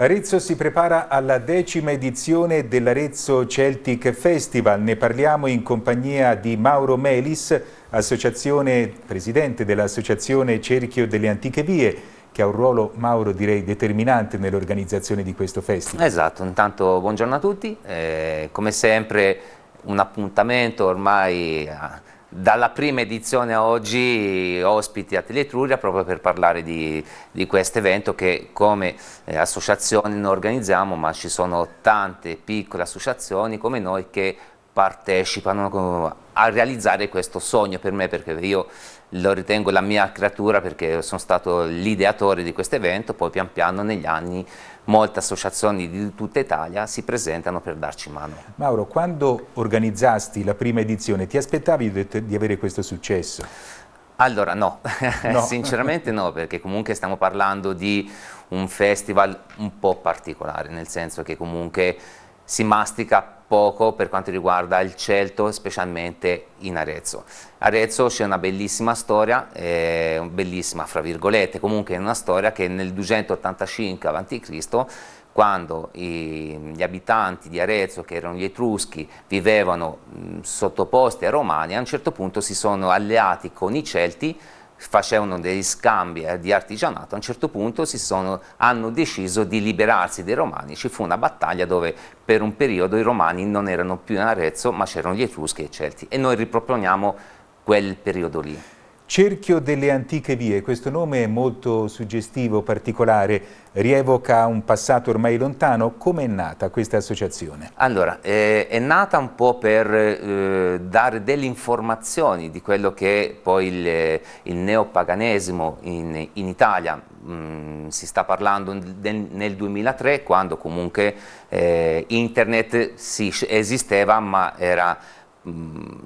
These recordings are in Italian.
Arezzo si prepara alla decima edizione dell'Arezzo Celtic Festival. Ne parliamo in compagnia di Mauro Melis, presidente dell'Associazione Cerchio delle Antiche Vie, che ha un ruolo, Mauro, direi determinante nell'organizzazione di questo festival. Esatto, intanto buongiorno a tutti. Eh, come sempre un appuntamento ormai... Eh, dalla prima edizione a oggi ospiti a Teletruria proprio per parlare di, di questo evento che come eh, associazione non organizziamo ma ci sono tante piccole associazioni come noi che partecipano a realizzare questo sogno per me perché io lo ritengo la mia creatura perché sono stato l'ideatore di questo evento, poi pian piano negli anni molte associazioni di tutta Italia si presentano per darci mano. Mauro, quando organizzasti la prima edizione ti aspettavi di, avere questo successo? Allora no, no. sinceramente no, perché comunque stiamo parlando di un festival un po' particolare, nel senso che comunque si mastica poco per quanto riguarda il Celto, specialmente in Arezzo. Arezzo c'è una bellissima storia, eh, bellissima fra virgolette, comunque è una storia che nel 285 a.C., quando i, gli abitanti di Arezzo, che erano gli Etruschi, vivevano mh, sottoposti ai Romani, a un certo punto si sono alleati con i Celti, facevano degli scambi eh, di artigianato, a un certo punto sono, hanno deciso di liberarsi dei romani, ci fu una battaglia dove per un periodo i romani non erano più in Arezzo ma c'erano gli Etruschi e i Celti e noi riproponiamo quel periodo lì. Cerchio delle antiche vie, questo nome è molto suggestivo, particolare, rievoca un passato ormai lontano. Come è nata questa associazione? Allora, eh, è nata un po' per eh, dare delle informazioni di quello che poi il, eh, il neopaganesimo in, in Italia, mh, mm, si sta parlando nel 2003 quando comunque eh, internet sì, esisteva ma era mh, mm,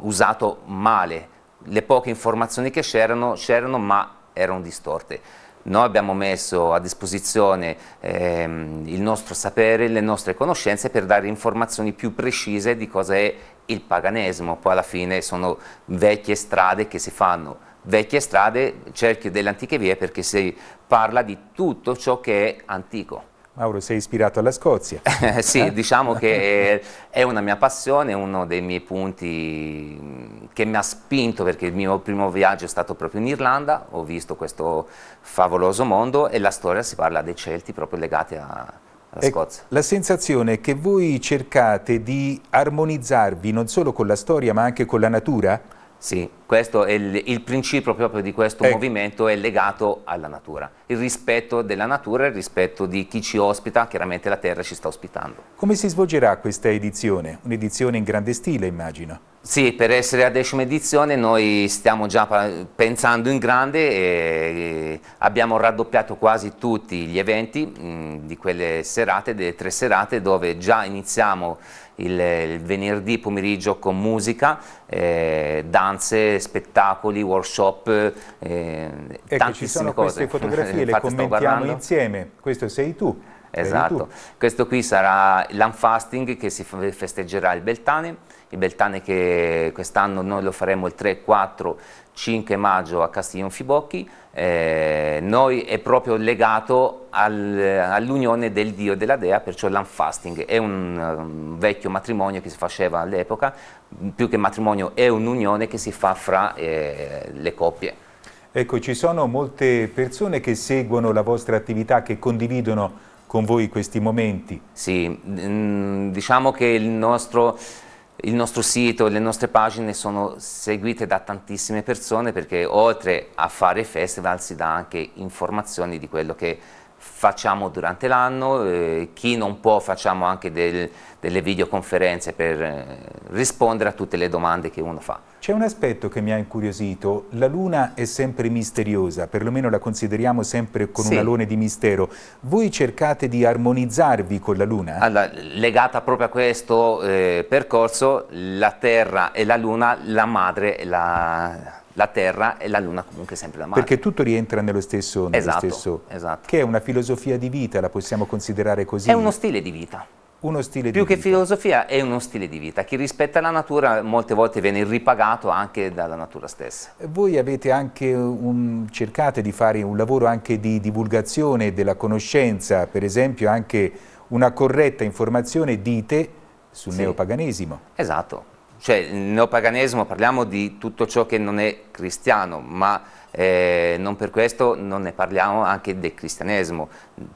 usato male le poche informazioni che c'erano, c'erano ma erano distorte. Noi abbiamo messo a disposizione ehm, il nostro sapere, le nostre conoscenze per dare informazioni più precise di cosa è il paganesimo. Poi alla fine sono vecchie strade che si fanno, vecchie strade, cerchio delle antiche vie perché si parla di tutto ciò che è antico. Mauro, sei ispirato alla Scozia. Eh, sì, eh? diciamo che è una mia passione, uno dei miei punti mm, che mi ha spinto, perché il mio primo viaggio è stato proprio in Irlanda, ho visto questo favoloso mondo e la storia si parla dei Celti proprio legati a, la, ecco, Scozia. la sensazione è che voi cercate di armonizzarvi non solo con la storia ma anche con la natura? Sì, questo è il, il principio proprio di questo ecco. movimento è legato alla natura, il rispetto della natura, il rispetto di chi ci ospita, chiaramente la terra ci sta ospitando. Come si svolgerà questa edizione? Un'edizione in grande stile immagino. Sì, per essere a decima edizione noi stiamo già pensando in grande, abbiamo raddoppiato quasi tutti gli eventi mh, mm, di quelle serate, delle tre serate dove già iniziamo il, il venerdì pomeriggio con musica, eh, danze, spettacoli, workshop, eh, ecco, tantissime cose. ci sono cose. queste fotografie, le commentiamo insieme. Questo sei tu. Esatto, questo qui sarà l'unfasting che si festeggerà il Beltane, il Beltane che quest'anno noi lo faremo il 3, 4, 5 maggio a Castiglion Fibocchi, eh, noi è proprio legato al, all'unione del dio e della dea, perciò l'unfasting è un, un vecchio matrimonio che si faceva all'epoca, più che matrimonio è un'unione che si fa fra eh, le coppie. Ecco, ci sono molte persone che seguono la vostra attività, che condividono con voi questi momenti? Sì, diciamo che il nostro, il nostro sito, le nostre pagine sono seguite da tantissime persone perché oltre a fare festival si dà anche informazioni di quello che facciamo durante l'anno, eh, chi non può facciamo anche del, delle videoconferenze per eh, rispondere a tutte le domande che uno fa. C'è un aspetto che mi ha incuriosito, la luna è sempre misteriosa, perlomeno la consideriamo sempre con sì. un alone di mistero, voi cercate di armonizzarvi con la luna? Allora, legata proprio a questo eh, percorso, la Terra e la luna, la madre e la la Terra e la Luna comunque sempre la madre. Perché tutto rientra nello stesso, nello esatto, stesso esatto. che è una filosofia di vita, la possiamo considerare così? È uno stile di vita. Uno stile Più di che vita. filosofia è uno stile di vita. Chi rispetta la natura molte volte viene ripagato anche dalla natura stessa. Voi avete anche un, cercate di fare un lavoro anche di divulgazione della conoscenza, per esempio anche una corretta informazione, dite, sul sì. neopaganesimo. Esatto, cioè nel neopaganesimo parliamo di tutto ciò che non è cristiano, ma eh, non per questo non ne parliamo anche del cristianesimo.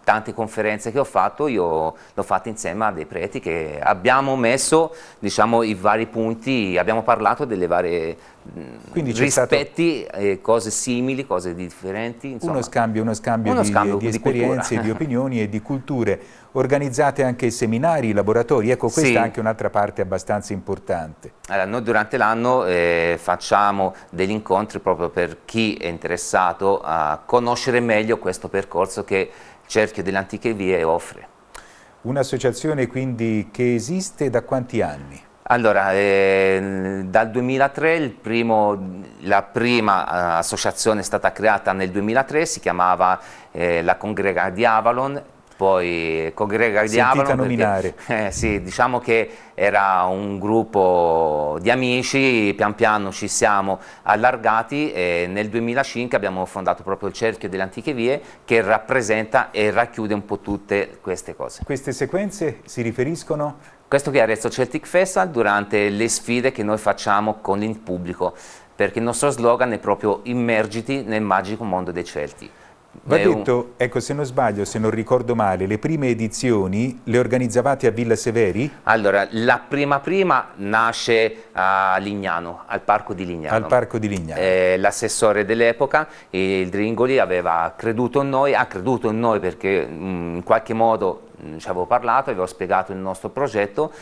Tante conferenze che ho fatto io l'ho fatta insieme a dei preti che abbiamo messo diciamo, i vari punti, abbiamo parlato delle varie mm, Quindi rispetti, stato... eh, cose simili, cose differenti. Insomma. Uno scambio, uno scambio, uno di, scambio di, di, esperienze, di, di opinioni e di culture. Organizzate anche seminari, laboratori, ecco questa sì. è anche un'altra parte abbastanza importante. Allora, noi durante l'anno eh, facciamo degli incontri proprio per chi è interessato a conoscere meglio questo percorso che il Cerchio delle Antiche Vie offre. Un'associazione quindi che esiste da quanti anni? Allora, eh, dal 2003 primo, la prima eh, associazione è stata creata nel 2003, si chiamava eh, la Congrega di Avalon poi Congrega il Sentita Diavolo. nominare. Perché, eh, sì, diciamo che era un gruppo di amici, pian piano ci siamo allargati e nel 2005 abbiamo fondato proprio il Cerchio delle Antiche Vie che rappresenta e racchiude un po' tutte queste cose. Queste sequenze si riferiscono? Questo qui è Arezzo Celtic Festival durante le sfide che noi facciamo con il pubblico perché il nostro slogan è proprio immergiti nel magico mondo dei Celti. Va detto, ecco se non sbaglio, se non ricordo male, le prime edizioni le organizzavate a Villa Severi? Allora, la prima prima nasce a Lignano, al Parco di Lignano. Al Parco di Lignano. Eh, L'assessore dell'epoca, il Dringoli, aveva creduto in noi, ha creduto in noi perché mh, mm, in qualche modo mh, mm, ci avevo parlato, avevo spiegato il nostro progetto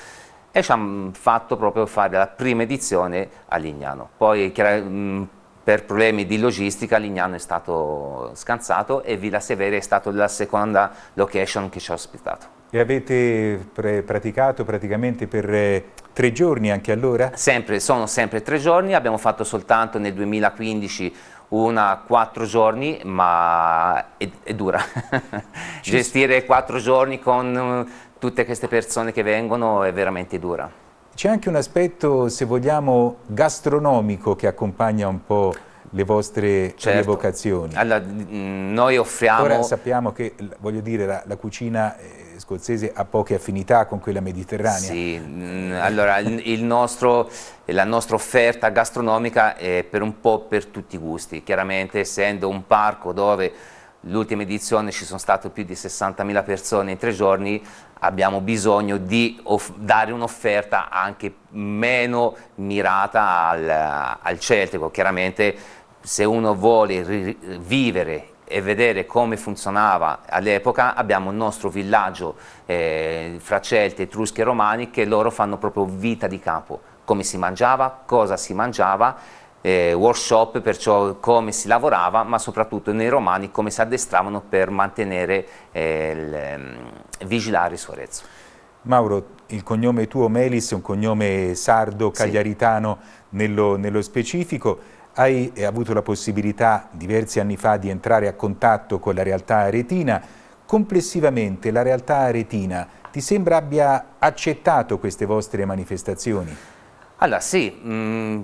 e ci hanno fatto proprio fare la prima edizione a Lignano. Poi, chiaramente mm, per problemi di logistica Lignano è stato scansato e Villa Severi è stata la seconda location che ci ha ospitato. E avete praticato praticamente per eh, tre giorni anche allora? Sempre, sono sempre tre giorni, abbiamo fatto soltanto nel 2015 una quattro giorni, ma è, è dura. Gestire quattro giorni con eh, tutte queste persone che vengono è veramente dura. C'è anche un aspetto, se vogliamo, gastronomico che accompagna un po' le vostre certo. evocazioni. Allora, noi offriamo... Ora sappiamo che, voglio dire, la, la cucina eh, scozzese ha poche affinità con quella mediterranea. Sì, allora nostro, la nostra offerta gastronomica è per un po' per tutti i gusti. Chiaramente, essendo un parco dove l'ultima edizione ci sono state più di 60.000 persone in tre giorni, abbiamo bisogno di dare un'offerta anche meno mirata al, al Celtico. Chiaramente se uno vuole vivere e vedere come funzionava all'epoca abbiamo il nostro villaggio eh, fra Celti, Etruschi e Romani che loro fanno proprio vita di capo, come si mangiava, cosa si mangiava eh, workshop, perciò come si lavorava, ma soprattutto nei romani come si addestravano per mantenere, eh, il, ehm, vigilare su Arezzo. Mauro, il cognome tuo Melis è un cognome sardo, cagliaritano sì. nello, nello specifico, hai eh, avuto la possibilità diversi anni fa di entrare a contatto con la realtà aretina, complessivamente la realtà aretina ti sembra abbia accettato queste vostre manifestazioni? Allora sì, mh, mm,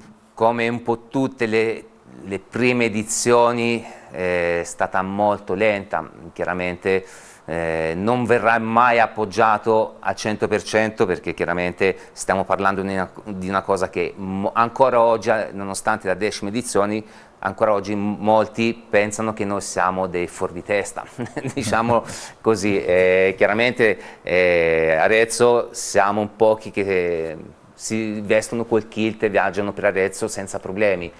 come un po' tutte le, le prime edizioni eh, è stata molto lenta, chiaramente eh, non verrà mai appoggiato al 100% perché chiaramente stiamo parlando di una, di una cosa che ancora oggi, eh, nonostante la decima edizione, ancora oggi molti pensano che noi siamo dei fuori di testa, diciamo così. Eh, chiaramente eh, Arezzo siamo pochi che si vestono col kilt e viaggiano per Arezzo senza problemi.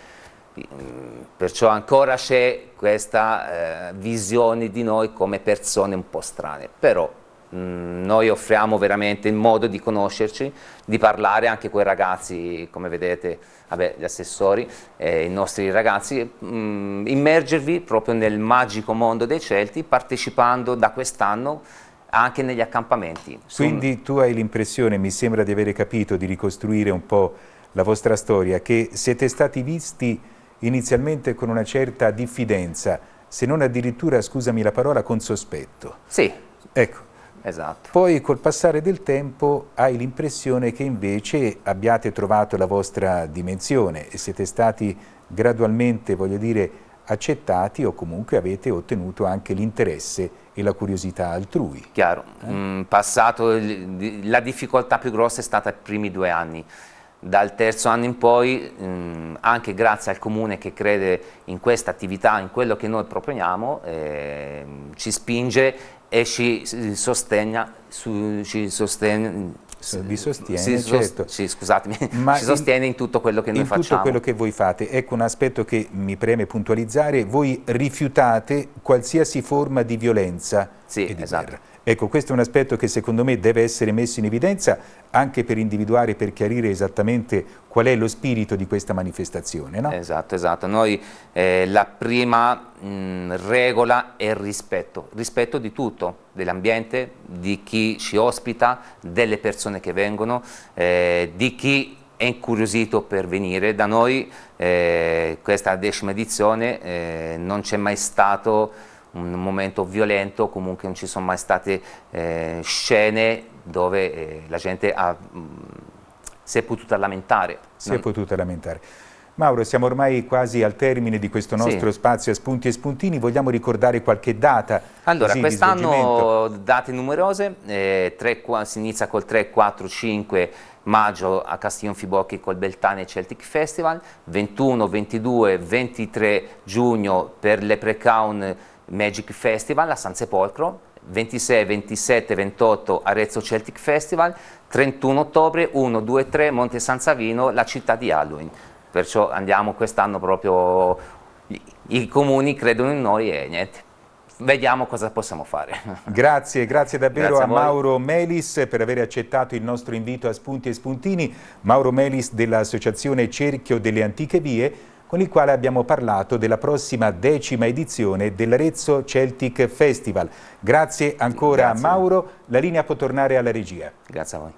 Mm, perciò ancora c'è questa eh, visione di noi come persone un po' strane, però mm, noi offriamo veramente il modo di conoscerci, di parlare anche con i ragazzi, come vedete, vabbè, gli assessori, eh, i nostri ragazzi, mh, mm, immergervi proprio nel magico mondo dei Celti partecipando da quest'anno anche negli accampamenti. Sono... Quindi tu hai l'impressione, mi sembra di avere capito, di ricostruire un po' la vostra storia, che siete stati visti inizialmente con una certa diffidenza, se non addirittura, scusami la parola, con sospetto. Sì. Ecco. Esatto. Poi col passare del tempo hai l'impressione che invece abbiate trovato la vostra dimensione e siete stati gradualmente, voglio dire, accettati o comunque avete ottenuto anche l'interesse e la curiosità altrui. Chiaro, eh? Mm, passato, la difficoltà più grossa è stata i primi due anni, dal terzo anno in poi, mh, mm, anche grazie al comune che crede in questa attività, in quello che noi proponiamo, eh, ci spinge e ci eh, sostegna, su, ci sostegna vi sostiene, si, certo. si, scusatemi, Ma ci sostiene in, in tutto quello che noi facciamo. In tutto quello che voi fate. Ecco un aspetto che mi preme puntualizzare, voi rifiutate qualsiasi forma di violenza sì, e di esatto. guerra. Ecco, questo è un aspetto che secondo me deve essere messo in evidenza anche per individuare, per chiarire esattamente qual è lo spirito di questa manifestazione. No? Esatto, esatto. Noi eh, la prima mh, regola è il rispetto, rispetto di tutto, dell'ambiente, di chi ci ospita, delle persone che vengono, eh, di chi è incuriosito per venire da noi, eh, questa decima edizione eh, non c'è mai stato un momento violento, comunque non ci sono mai state eh, scene dove eh, la gente ha, mh, si è potuta lamentare. Si non... è potuta lamentare. Mauro, siamo ormai quasi al termine di questo nostro sì. spazio a spunti e spuntini, vogliamo ricordare qualche data? Allora, quest'anno date numerose, eh, 3, si inizia col 3, 4, 5 maggio a Castiglione Fibocchi col Beltane Celtic Festival, 21, 22, 23 giugno per le l'Eprecaun Magic Festival a San Sepolcro, 26, 27, 28 Arezzo Celtic Festival, 31 ottobre 1, 2, 3 Monte San Savino, la città di Halloween. Perciò andiamo quest'anno proprio, i comuni credono in noi e niente vediamo cosa possiamo fare. Grazie, grazie davvero grazie a, a Mauro Melis per aver accettato il nostro invito a Spunti e Spuntini. Mauro Melis dell'Associazione Cerchio delle Antiche Vie con il quale abbiamo parlato della prossima decima edizione dell'Arezzo Celtic Festival. Grazie ancora Grazie. a Mauro, la linea può tornare alla regia. Grazie a voi.